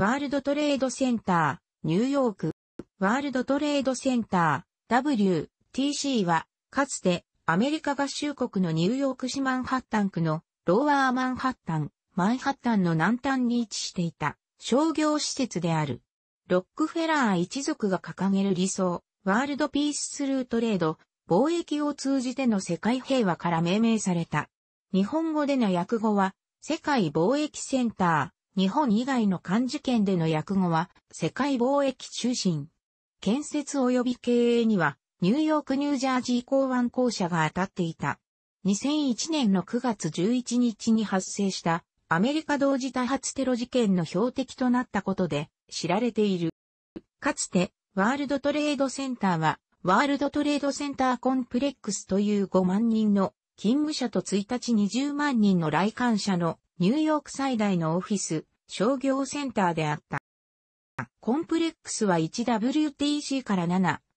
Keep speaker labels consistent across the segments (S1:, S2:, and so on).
S1: ワールドトレードセンター、ニューヨーク、ワールドトレードセンター、WTC は、かつて、アメリカ合衆国のニューヨーク市マンハッタン区の、ローワーマンハッタン、マンハッタンの南端に位置していた、商業施設である。ロックフェラー一族が掲げる理想、ワールドピーススルートレード、貿易を通じての世界平和から命名された。日本語での訳語は、世界貿易センター、日本以外の漢字圏での訳語は、世界貿易中心。建設及び経営には、ニューヨーク・ニュージャージー港湾公社が当たっていた。2001年の9月11日に発生したアメリカ同時多発テロ事件の標的となったことで知られている。かつてワールドトレードセンターはワールドトレードセンターコンプレックスという5万人の勤務者と1日20万人の来館者のニューヨーク最大のオフィス、商業センターであった。コンプレックスは 1WTC から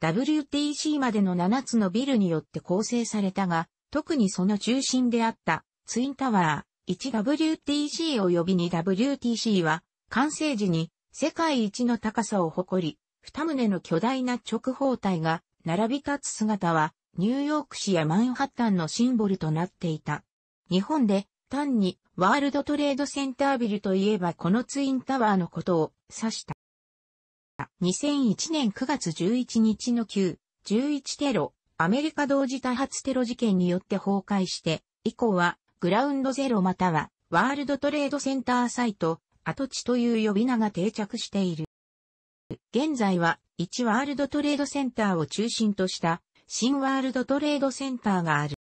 S1: 7WTC までの7つのビルによって構成されたが、特にその中心であったツインタワー 1WTC 及び 2WTC は完成時に世界一の高さを誇り、二棟の巨大な直方体が並び立つ姿はニューヨーク市やマンハッタンのシンボルとなっていた。日本で単にワールドトレードセンタービルといえばこのツインタワーのことを指した。2001年9月11日の旧11テロ、アメリカ同時多発テロ事件によって崩壊して、以降はグラウンドゼロまたはワールドトレードセンターサイト、跡地という呼び名が定着している。現在は1ワールドトレードセンターを中心とした新ワールドトレードセンターがある。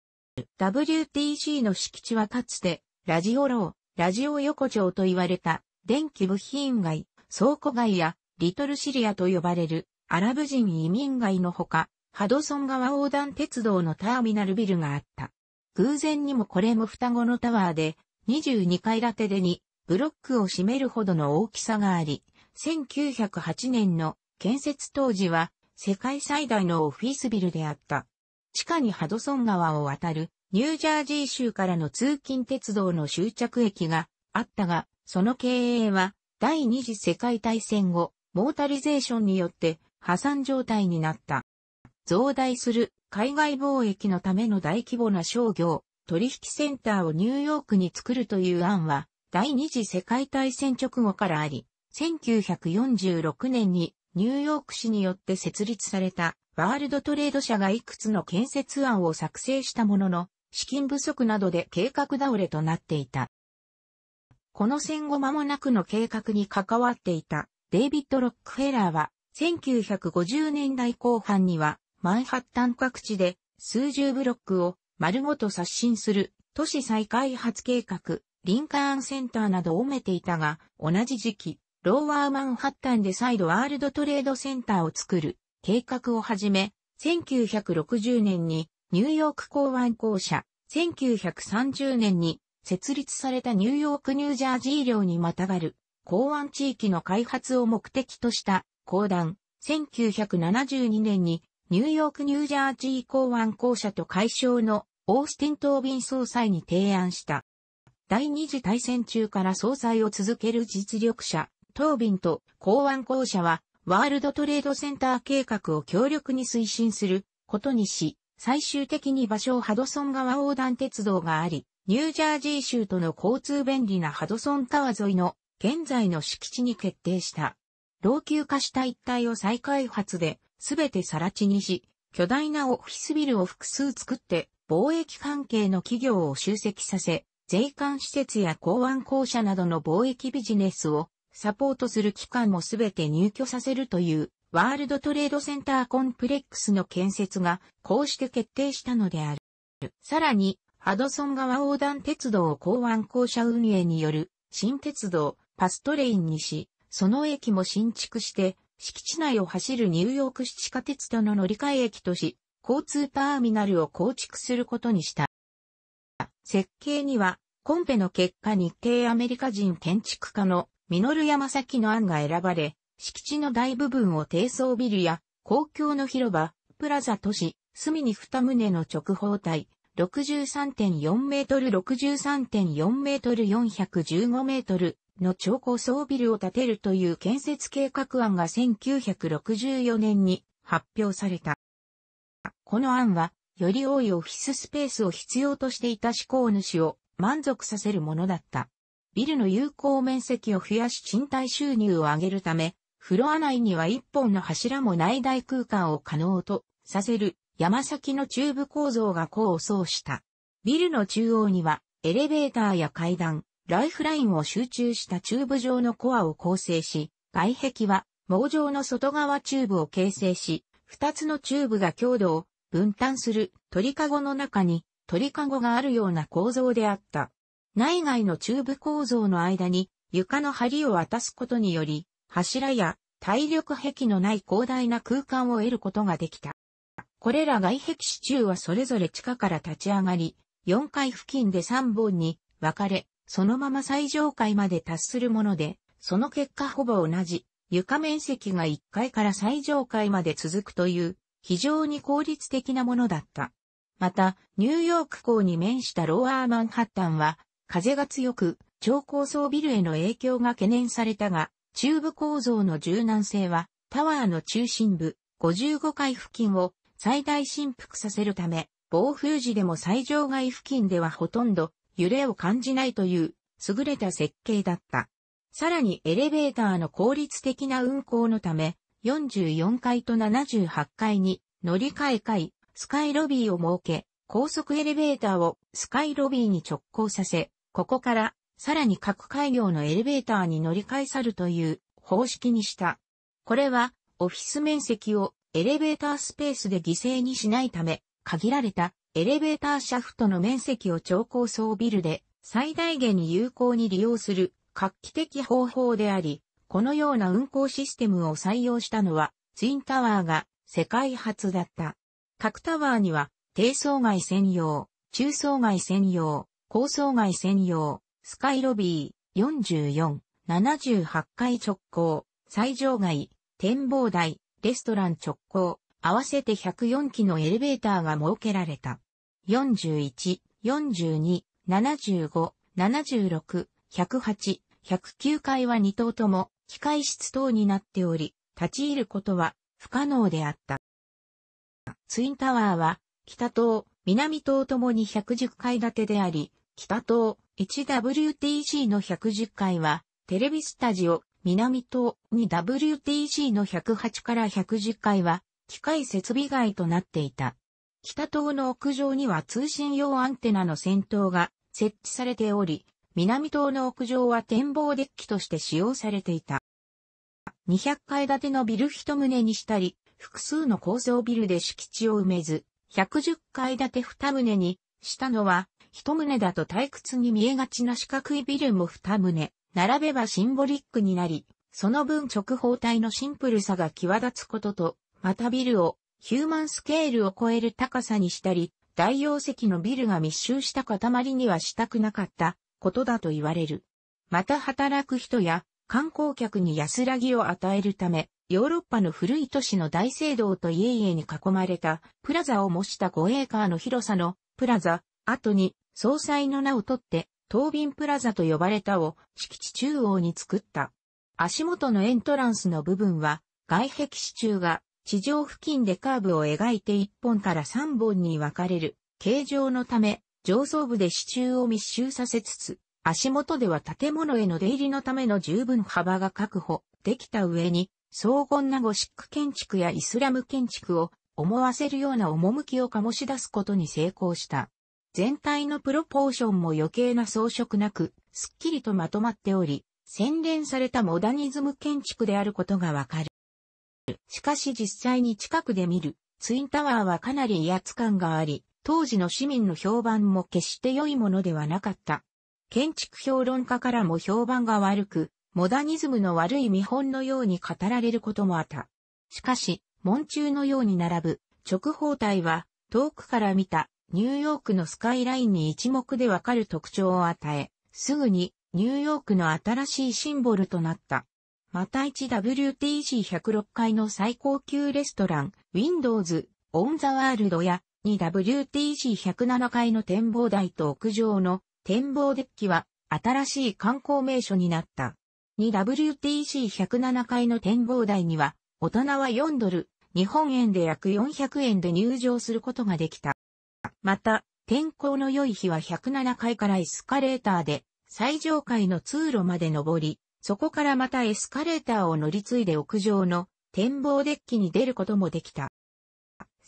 S1: WTC の敷地はかつて、ラジオロー、ラジオ横丁と言われた、電気部品街、倉庫街や、リトルシリアと呼ばれる、アラブ人移民街のほか、ハドソン川横断鉄道のターミナルビルがあった。偶然にもこれも双子のタワーで、22階建てで2、ブロックを占めるほどの大きさがあり、1908年の建設当時は世界最大のオフィスビルであった。地下にハドソン川を渡るニュージャージー州からの通勤鉄道の終着駅があったが、その経営は第二次世界大戦後、モータリゼーションによって破産状態になった。増大する海外貿易のための大規模な商業、取引センターをニューヨークに作るという案は、第二次世界大戦直後からあり、1946年にニューヨーク市によって設立されたワールドトレード社がいくつの建設案を作成したものの、資金不足などで計画倒れとなっていた。この戦後間もなくの計画に関わっていたデイビッド・ロックフェラーは1950年代後半にはマンハッタン各地で数十ブロックを丸ごと刷新する都市再開発計画、リンカーンセンターなどを埋めていたが、同じ時期、ローワーマンハッタンで再度ワールドトレードセンターを作る計画をはじめ、1960年にニューヨーク港湾公社、1930年に設立されたニューヨークニュージャージー領にまたがる港湾地域の開発を目的とした公団、1972年にニューヨークニュージャージー港湾公社と解消のオースティン・トービン総裁に提案した。第二次大戦中から総裁を続ける実力者、東便と港湾公社は、ワールドトレードセンター計画を強力に推進することにし、最終的に場所をハドソン川横断鉄道があり、ニュージャージー州との交通便利なハドソンタワー沿いの現在の敷地に決定した。老朽化した一帯を再開発で、すべて更地にし、巨大なオフィスビルを複数作って、貿易関係の企業を集積させ、税関施設や港湾公社などの貿易ビジネスをサポートする機関もすべて入居させるというワールドトレードセンターコンプレックスの建設がこうして決定したのである。さらに、ハドソン川横断鉄道港湾公社運営による新鉄道パストレインにし、その駅も新築して、敷地内を走るニューヨーク市地下鉄との乗り換え駅とし、交通ターミナルを構築することにした。設計には、コンペの結果日系アメリカ人建築家の実山崎の案が選ばれ、敷地の大部分を低層ビルや公共の広場、プラザ都市、隅に二棟の直方体、63.4メートル63.4メートル415メートルの超高層ビルを建てるという建設計画案が1964年に発表された。この案は、より多いオフィススペースを必要としていた思考主を満足させるものだった。ビルの有効面積を増やし賃貸収入を上げるため、フロア内には一本の柱もない大空間を可能とさせる山崎のチューブ構造がを奏した。ビルの中央にはエレベーターや階段、ライフラインを集中したチューブ状のコアを構成し、外壁は網状の外側チューブを形成し、二つのチューブが強度を分担する鳥かごの中に鳥かごがあるような構造であった。内外のチューブ構造の間に床の梁を渡すことにより、柱や体力壁のない広大な空間を得ることができた。これら外壁支柱はそれぞれ地下から立ち上がり、4階付近で3本に分かれ、そのまま最上階まで達するもので、その結果ほぼ同じ、床面積が1階から最上階まで続くという、非常に効率的なものだった。また、ニューヨーク港に面したローアーマンハッタンは、風が強く、超高層ビルへの影響が懸念されたが、チューブ構造の柔軟性は、タワーの中心部、55階付近を最大振幅させるため、暴風時でも最上階付近ではほとんど揺れを感じないという優れた設計だった。さらにエレベーターの効率的な運行のため、44階と78階に乗り換え階、スカイロビーを設け、高速エレベーターをスカイロビーに直行させ、ここから、さらに各開業のエレベーターに乗り換え去るという方式にした。これは、オフィス面積をエレベータースペースで犠牲にしないため、限られたエレベーターシャフトの面積を超高層ビルで最大限に有効に利用する画期的方法であり、このような運行システムを採用したのはツインタワーが世界初だった。各タワーには低層外専用、中層外専用、高層街専用、スカイロビー、44、78階直行、最上階、展望台、レストラン直行、合わせて104機のエレベーターが設けられた。41、42、75、76、108、109階は2棟とも機械室等になっており、立ち入ることは不可能であった。ツインタワーは北東、南棟ともに110階建てであり、北棟 1WTC の110階は、テレビスタジオ、南棟 2WTC の108から110階は、機械設備外となっていた。北棟の屋上には通信用アンテナの先頭が設置されており、南棟の屋上は展望デッキとして使用されていた。200階建てのビル一棟にしたり、複数の高層ビルで敷地を埋めず、110階建て2棟にしたのは、1棟だと退屈に見えがちな四角いビルも2棟、並べばシンボリックになり、その分直方体のシンプルさが際立つことと、またビルをヒューマンスケールを超える高さにしたり、大容積のビルが密集した塊にはしたくなかったことだと言われる。また働く人や観光客に安らぎを与えるため、ヨーロッパの古い都市の大聖堂と家々に囲まれたプラザを模した5エーカーの広さのプラザ、後に総裁の名を取って東瓶プラザと呼ばれたを敷地中央に作った。足元のエントランスの部分は外壁支柱が地上付近でカーブを描いて1本から3本に分かれる形状のため上層部で支柱を密集させつつ足元では建物への出入りのための十分幅が確保できた上に荘厳なゴシック建築やイスラム建築を思わせるような趣を醸し出すことに成功した。全体のプロポーションも余計な装飾なく、すっきりとまとまっており、洗練されたモダニズム建築であることがわかる。しかし実際に近くで見るツインタワーはかなり威圧感があり、当時の市民の評判も決して良いものではなかった。建築評論家からも評判が悪く、モダニズムの悪い見本のように語られることもあった。しかし、門中のように並ぶ直方体は遠くから見たニューヨークのスカイラインに一目でわかる特徴を与え、すぐにニューヨークの新しいシンボルとなった。また 1WTC106 階の最高級レストラン、Windows, On the World や 2WTC107 階の展望台と屋上の展望デッキは新しい観光名所になった。2WTC107 階の展望台には、大人は4ドル、日本円で約400円で入場することができた。また、天候の良い日は107階からエスカレーターで、最上階の通路まで登り、そこからまたエスカレーターを乗り継いで屋上の展望デッキに出ることもできた。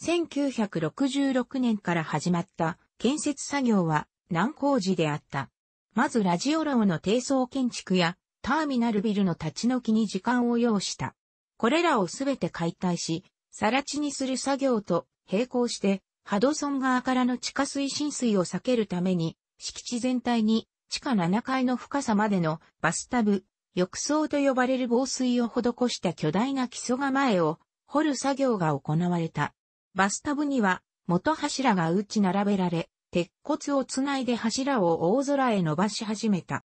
S1: 1966年から始まった建設作業は難工事であった。まずラジオローの低層建築やターミナルビルの立ち退きに時間を要した。これらをすべて解体し、更地にする作業と並行して、ハドソン川からの地下水浸水を避けるために、敷地全体に地下7階の深さまでのバスタブ、浴槽と呼ばれる防水を施した巨大な基礎構えを掘る作業が行われた。バスタブには元柱が打ち並べられ、鉄骨をつないで柱を大空へ伸ばし始めた。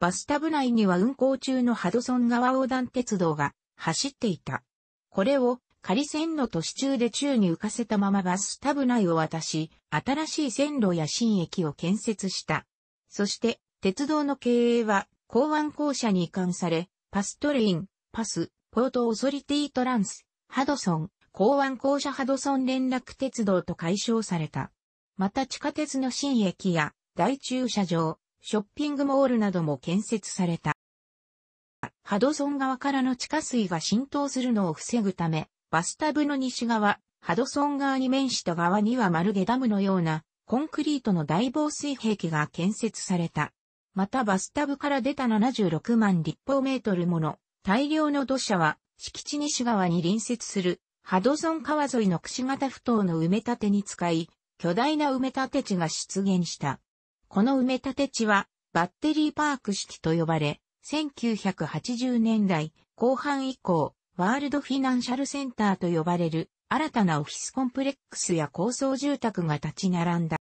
S1: バスタブ内には運行中のハドソン川横断鉄道が走っていた。これを仮線路と支柱で宙に浮かせたままバスタブ内を渡し、新しい線路や新駅を建設した。そして、鉄道の経営は、港湾公社に移管され、パストレイン、パス、ポートオソリティトランス、ハドソン、港湾公社ハドソン連絡鉄道と解消された。また地下鉄の新駅や大駐車場、ショッピングモールなども建設された。ハドソン川からの地下水が浸透するのを防ぐため、バスタブの西側、ハドソン川に面した側にはまるでダムのようなコンクリートの大防水壁が建設された。またバスタブから出た76万立方メートルもの大量の土砂は敷地西側に隣接するハドソン川沿いの櫛型不頭の埋め立てに使い、巨大な埋め立て地が出現した。この埋め立て地はバッテリーパーク式と呼ばれ、1980年代後半以降、ワールドフィナンシャルセンターと呼ばれる新たなオフィスコンプレックスや高層住宅が立ち並んだ。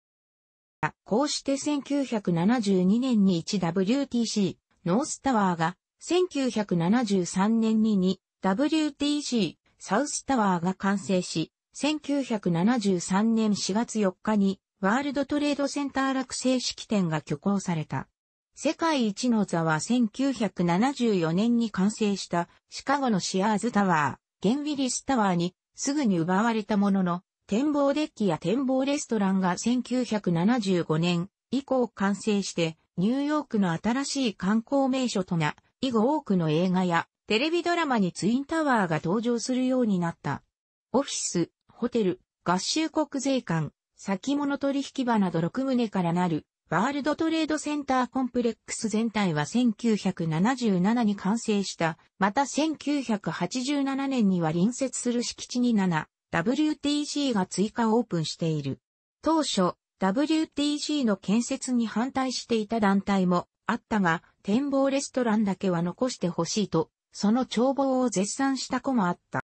S1: こうして1972年に 1WTC ノースタワーが、1973年に 2WTC サウスタワーが完成し、1973年4月4日にワールドトレードセンター落成式典が挙行された。世界一の座は1974年に完成したシカゴのシアーズタワー、ゲンウィリスタワーにすぐに奪われたものの、展望デッキや展望レストランが1975年以降完成して、ニューヨークの新しい観光名所とな、以後多くの映画やテレビドラマにツインタワーが登場するようになった。オフィス、ホテル、合衆国税関、先物取引場など6棟からなる、ワールドトレードセンターコンプレックス全体は1977に完成した、また1987年には隣接する敷地に 7WTC が追加オープンしている。当初、WTC の建設に反対していた団体もあったが、展望レストランだけは残してほしいと、その眺望を絶賛した子もあった。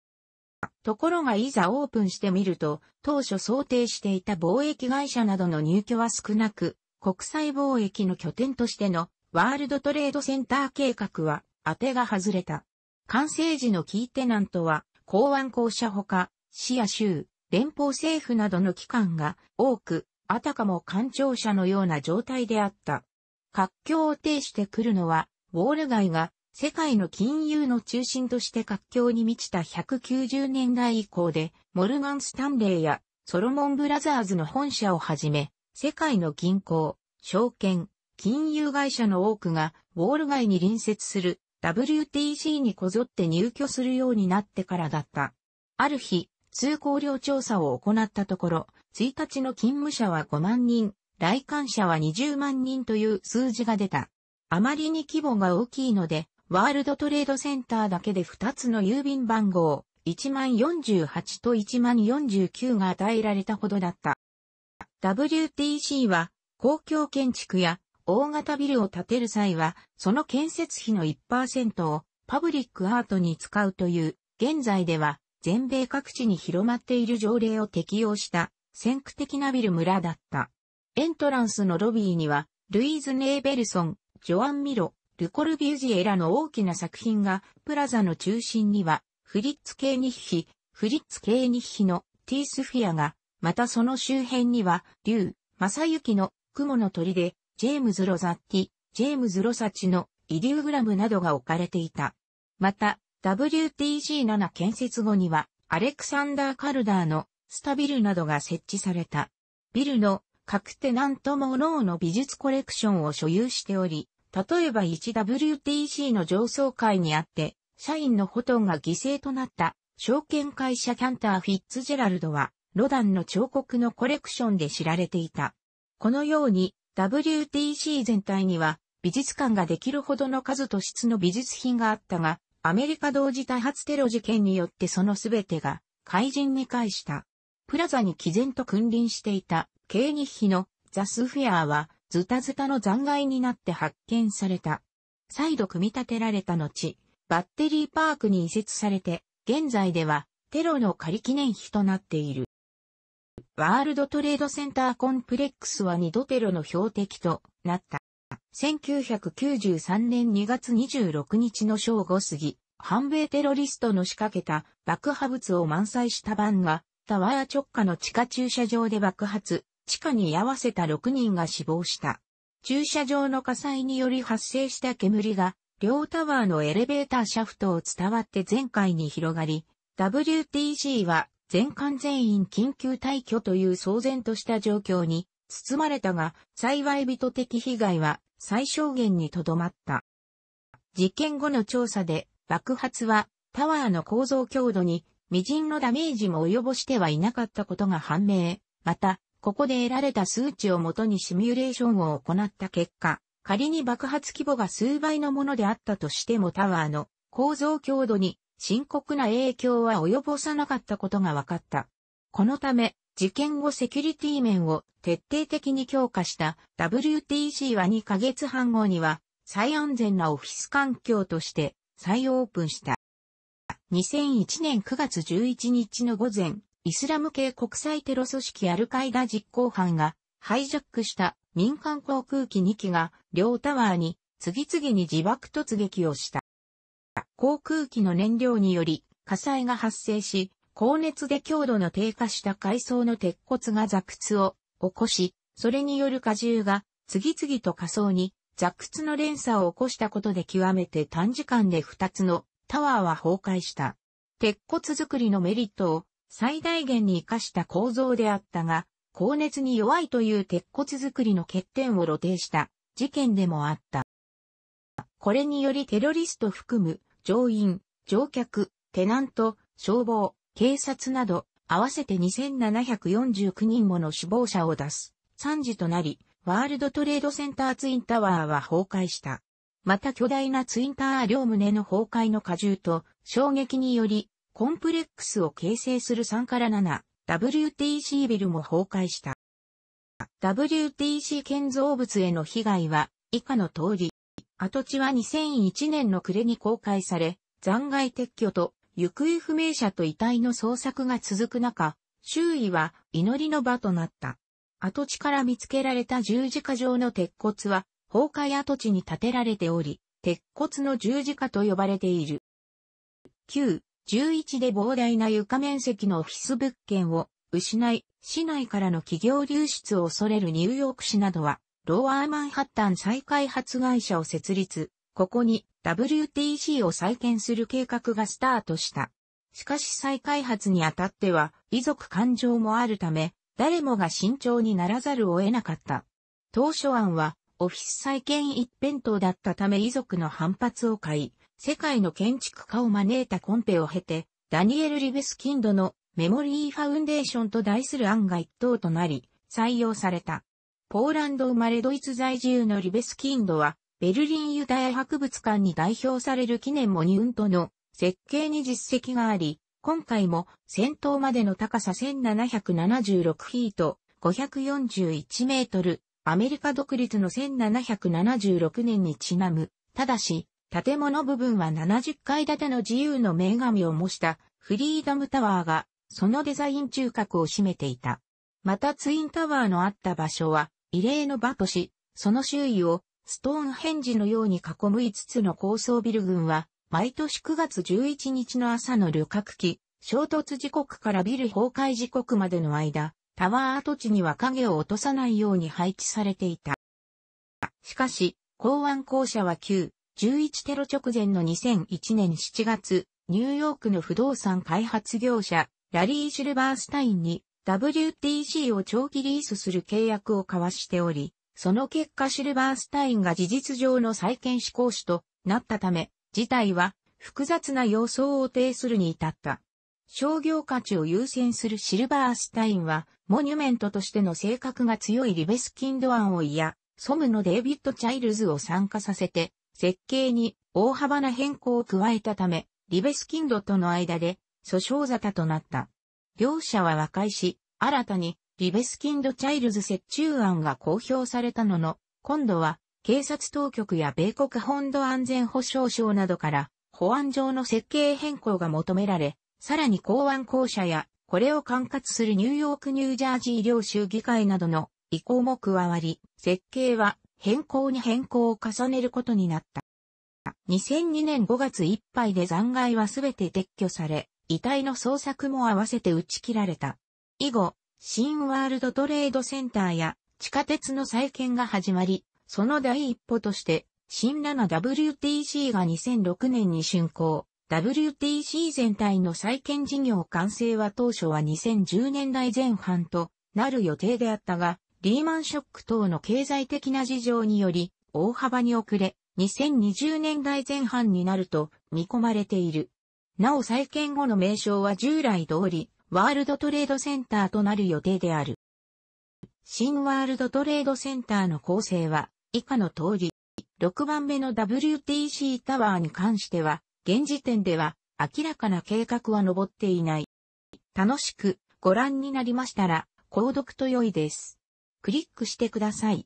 S1: ところがいざオープンしてみると、当初想定していた貿易会社などの入居は少なく、国際貿易の拠点としてのワールドトレードセンター計画は当てが外れた。完成時のキーテナントは、港湾公社ほか、市や州、連邦政府などの機関が多く、あたかも官庁舎のような状態であった。活況を呈してくるのは、ウォール街が世界の金融の中心として活況に満ちた190年代以降で、モルガン・スタンレーやソロモン・ブラザーズの本社をはじめ、世界の銀行、証券、金融会社の多くが、ウォール街に隣接する WTC にこぞって入居するようになってからだった。ある日、通行量調査を行ったところ、1日の勤務者は5万人、来館者は20万人という数字が出た。あまりに規模が大きいので、ワールドトレードセンターだけで2つの郵便番号、1048と1049が与えられたほどだった。WTC は公共建築や大型ビルを建てる際は、その建設費の1%をパブリックアートに使うという、現在では全米各地に広まっている条例を適用した先駆的なビル村だった。エントランスのロビーには、ルイーズ・ネーベルソン、ジョアン・ミロ、ルコルビュジエラの大きな作品が、プラザの中心には、フリッツ系日比、フリッツ系日比の T スフィアが、またその周辺には、リュウ・マサユキの雲の鳥で、ジェームズ・ロザッティ、ジェームズ・ロサチのイデューグラムなどが置かれていた。また、w t g 7建設後には、アレクサンダー・カルダーのスタビルなどが設置された。ビルの各テナントもロの美術コレクションを所有しており、例えば 1WTC の上層階にあって、社員のとんどが犠牲となった証券会社キャンター・フィッツジェラルドは、ロダンの彫刻のコレクションで知られていた。このように、WTC 全体には、美術館ができるほどの数と質の美術品があったが、アメリカ同時多発テロ事件によってその全てが、怪人に返した。プラザに毅然と君臨していた、ケーニッヒのザ・スフィアーは、ズタズタの残骸になって発見された。再度組み立てられた後、バッテリーパークに移設されて、現在ではテロの仮記念碑となっている。ワールドトレードセンターコンプレックスは二度テロの標的となった。1993年2月26日の正午過ぎ、反米テロリストの仕掛けた爆破物を満載したバンがタワー直下の地下駐車場で爆発、地下に居合わせた6人が死亡した。駐車場の火災により発生した煙が、両タワーのエレベーターシャフトを伝わって全階に広がり、WTC は全館全員緊急退去という騒然とした状況に包まれたが、幸い人的被害は最小限にとどまった。実験後の調査で爆発はタワーの構造強度に微塵のダメージも及ぼしてはいなかったことが判明。また、ここで得られた数値をもとにシミュレーションを行った結果、仮に爆発規模が数倍のものであったとしてもタワーの構造強度に深刻な影響は及ぼさなかったことが分かった。このため、事件後セキュリティ面を徹底的に強化した WTC は2ヶ月半後には最安全なオフィス環境として再オープンした。2001年9月11日の午前イスラム系国際テロ組織アルカイダ実行犯がハイジャックした民間航空機2機が両タワーに次々に自爆突撃をした。航空機の燃料により火災が発生し、高熱で強度の低下した海藻の鉄骨が座屈を起こし、それによる荷重が次々と火葬に座屈の連鎖を起こしたことで極めて短時間で2つのタワーは崩壊した。鉄骨作りのメリットを最大限に活かした構造であったが、高熱に弱いという鉄骨作りの欠点を露呈した事件でもあった。これによりテロリスト含む乗員、乗客、テナント、消防、警察など合わせて2749人もの死亡者を出す惨事となり、ワールドトレードセンターツインタワーは崩壊した。また巨大なツインタワー両棟の崩壊の荷重と衝撃によりコンプレックスを形成する3から 7WTC ビルも崩壊した。WTC 建造物への被害は以下の通り、跡地は2001年の暮れに公開され、残骸撤去と行方不明者と遺体の捜索が続く中、周囲は祈りの場となった。跡地から見つけられた十字架状の鉄骨は崩壊跡地に建てられており、鉄骨の十字架と呼ばれている。9. 11で膨大な床面積のオフィス物件を失い、市内からの企業流出を恐れるニューヨーク市などは、ローアーマンハッタン再開発会社を設立、ここに WTC を再建する計画がスタートした。しかし再開発にあたっては、遺族感情もあるため、誰もが慎重にならざるを得なかった。当初案は、オフィス再建一辺倒だったため遺族の反発を買い、世界の建築家を招いたコンペを経て、ダニエル・リベスキンドのメモリーファウンデーションと題する案が一等となり、採用された。ポーランド生まれドイツ在住のリベスキンドは、ベルリンユダヤ博物館に代表される記念モニュントの設計に実績があり、今回も先頭までの高さ1776フィート、541メートル、アメリカ独立の1776年にちなむ。ただし、建物部分は70階建ての自由の女神を模したフリーダムタワーが、そのデザイン中核を占めていた。またツインタワーのあった場所は、異例の場とし、その周囲をストーンヘンジのように囲む5つの高層ビル群は、毎年9月11日の朝の旅客機、衝突時刻からビル崩壊時刻までの間、タワー跡地には影を落とさないように配置されていた。しかし、港湾公社は旧、11テロ直前の2001年7月、ニューヨークの不動産開発業者、ラリー・シルバースタインに WTC を長期リースする契約を交わしており、その結果シルバースタインが事実上の再建志向主となったため、事態は複雑な様相を呈するに至った。商業価値を優先するシルバースタインは、モニュメントとしての性格が強いリベスキンドアンを嫌、ソムのデイビッド・チャイルズを参加させて、設計に大幅な変更を加えたため、リベスキンドとの間で訴訟沙汰となった。両者は和解し、新たにリベスキンド・チャイルズ折衷案が公表されたのの、今度は警察当局や米国本土安全保障省などから保安上の設計変更が求められ、さらに公安公社やこれを管轄するニューヨーク・ニュージャージー領州議会などの意向も加わり、設計は変更に変更を重ねることになった。2002年5月いっぱいで残骸はすべて撤去され、遺体の捜索も合わせて打ち切られた。以後、新ワールドトレードセンターや地下鉄の再建が始まり、その第一歩として、新 7WTC が2006年に竣工。WTC 全体の再建事業完成は当初は2010年代前半となる予定であったが、リーマンショック等の経済的な事情により、大幅に遅れ、2020年代前半になると見込まれている。なお再建後の名称は従来通り、ワールドトレードセンターとなる予定である。新ワールドトレードセンターの構成は、以下の通り、6番目の WTC タワーに関しては、現時点では明らかな計画は登っていない。楽しくご覧になりましたら、購読と良いです。クリックしてください。